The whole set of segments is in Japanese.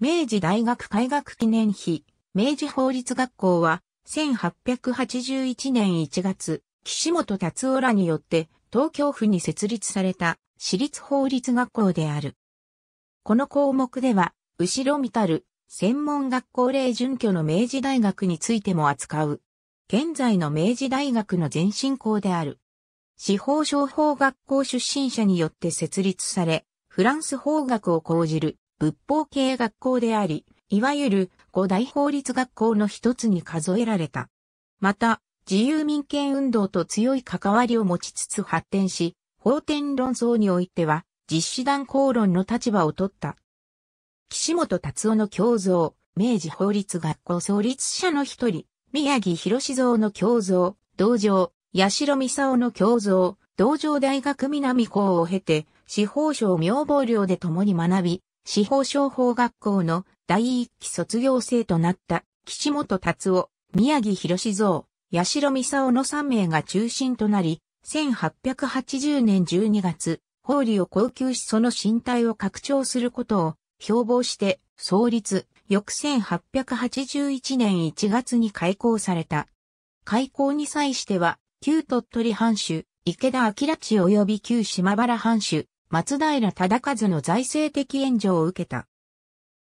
明治大学開学記念碑、明治法律学校は、1881年1月、岸本達夫らによって、東京府に設立された、私立法律学校である。この項目では、後ろ見たる、専門学校例準拠の明治大学についても扱う。現在の明治大学の前身校である。司法商法学校出身者によって設立され、フランス法学を講じる仏法系学校であり、いわゆる五大法律学校の一つに数えられた。また、自由民権運動と強い関わりを持ちつつ発展し、法典論争においては、実施団公論の立場を取った。岸本達夫の教像、明治法律学校創立者の一人、宮城博蔵の教像、道場、八代美佐の教像、道場大学南校を経て、司法省明法寮で共に学び、司法商法学校の第一期卒業生となった岸本達夫、宮城博士蔵、八代三夫の3名が中心となり、1880年12月、法理を高級しその身体を拡張することを標榜して創立、翌1881年1月に開校された。開校に際しては、旧鳥取藩主、池田明地及び旧島原藩主、松平忠和の財政的援助を受けた。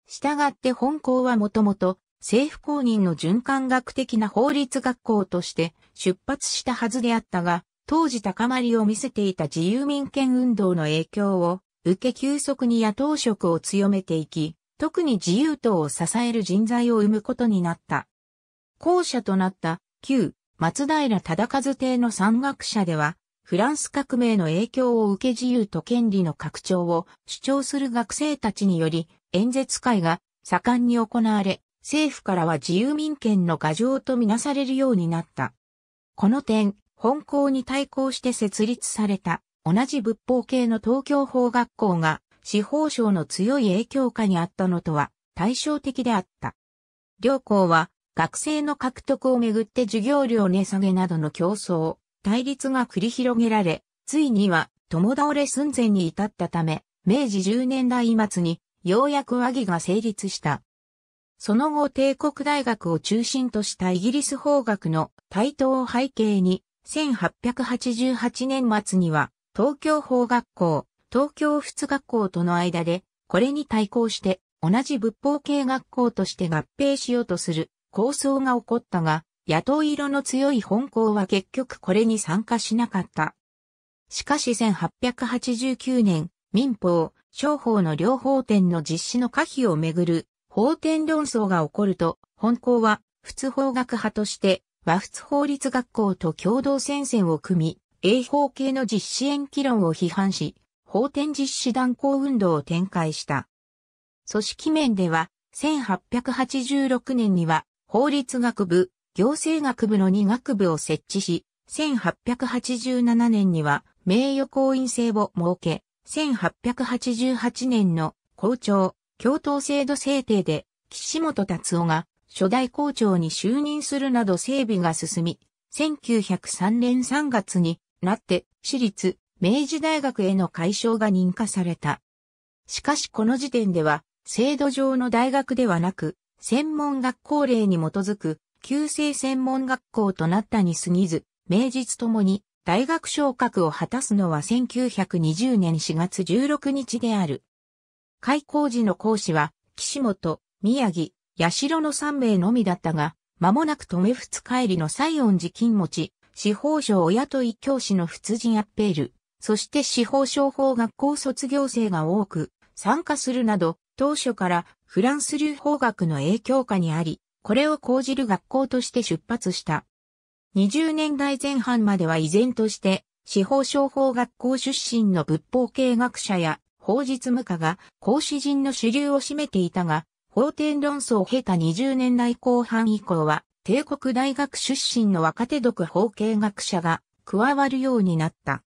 したがって本校はもともと政府公認の循環学的な法律学校として出発したはずであったが、当時高まりを見せていた自由民権運動の影響を受け急速に野党色を強めていき、特に自由党を支える人材を生むことになった。校舎となった旧松平忠和邸の山岳社では、フランス革命の影響を受け自由と権利の拡張を主張する学生たちにより、演説会が盛んに行われ、政府からは自由民権の牙城とみなされるようになった。この点、本校に対抗して設立された、同じ仏法系の東京法学校が、司法省の強い影響下にあったのとは対照的であった。両校は、学生の獲得をめぐって授業料値下げなどの競争、対立が繰り広げられ、ついには共倒れ寸前に至ったため、明治10年代末にようやく和議が成立した。その後帝国大学を中心としたイギリス法学の台頭を背景に、1888年末には東京法学校、東京仏学校との間で、これに対抗して同じ仏法系学校として合併しようとする構想が起こったが、野党色の強い本校は結局これに参加しなかった。しかし1889年、民法、商法の両法典の実施の可否をめぐる法典論争が起こると、本校は仏法学派として和仏法律学校と共同戦線を組み、英法系の実施延期論を批判し、法典実施断行運動を展開した。組織面では、1886年には法律学部、行政学部の2学部を設置し、1887年には名誉校員制を設け、1888年の校長、教頭制度制定で、岸本達夫が初代校長に就任するなど整備が進み、1903年3月になって私立明治大学への解消が認可された。しかしこの時点では制度上の大学ではなく、専門学校令に基づく旧制専門学校となったに過ぎず、名実ともに大学昇格を果たすのは1920年4月16日である。開校時の講師は、岸本、宮城、八代の3名のみだったが、間もなく留仏帰りの西恩寺金持、ち、司法省親と一教師の仏人アッペール、そして司法商法学校卒業生が多く参加するなど、当初からフランス流法学の影響下にあり、これを講じる学校として出発した。20年代前半までは依然として、司法商法学校出身の仏法系学者や法実務家が講師陣の主流を占めていたが、法典論争を経た20年代後半以降は、帝国大学出身の若手読法系学者が加わるようになった。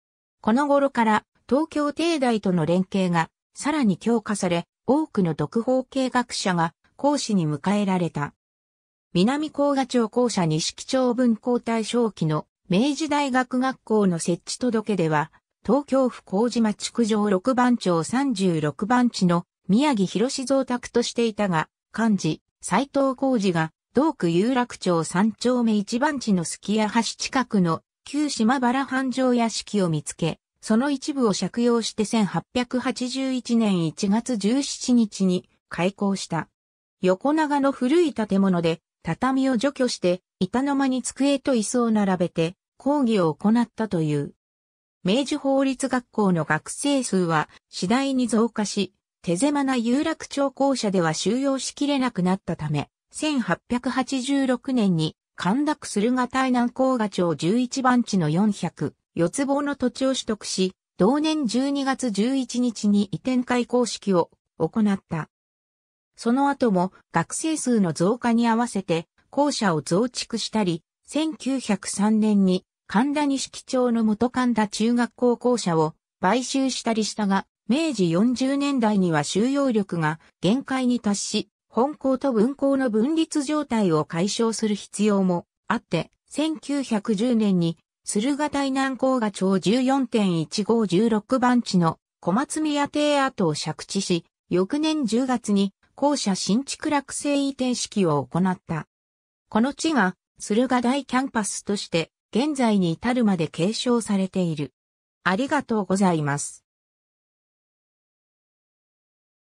この頃から東京帝大との連携がさらに強化され、多くの読法系学者が講師に迎えられた。南甲賀町校舎西木町分校対象期の明治大学学校の設置届では、東京府麹町築城6番町36番地の宮城広志蔵宅としていたが、漢字、斎藤浩二が、同区有楽町三丁目一番地のすきや橋近くの旧島原繁盛屋敷を見つけ、その一部を借用して1881年1月17日に開校した。横長の古い建物で畳を除去して、板の間に机と椅子を並べて、講義を行ったという。明治法律学校の学生数は次第に増加し、手狭な有楽町校舎では収容しきれなくなったため、1886年に神田区駿河台南高賀町11番地の400、四つ棒の土地を取得し、同年12月11日に移転開校式を行った。その後も学生数の増加に合わせて校舎を増築したり、1903年に神田西基町の元神田中学校校舎を買収したりしたが、明治40年代には収容力が限界に達し、本校と文校の分立状態を解消する必要もあって、1910年に駿河台南高が町14.1516番地の小松宮邸跡を借地し、翌年10月に校舎新築落成移転式を行った。この地が駿河台キャンパスとして現在に至るまで継承されている。ありがとうございます。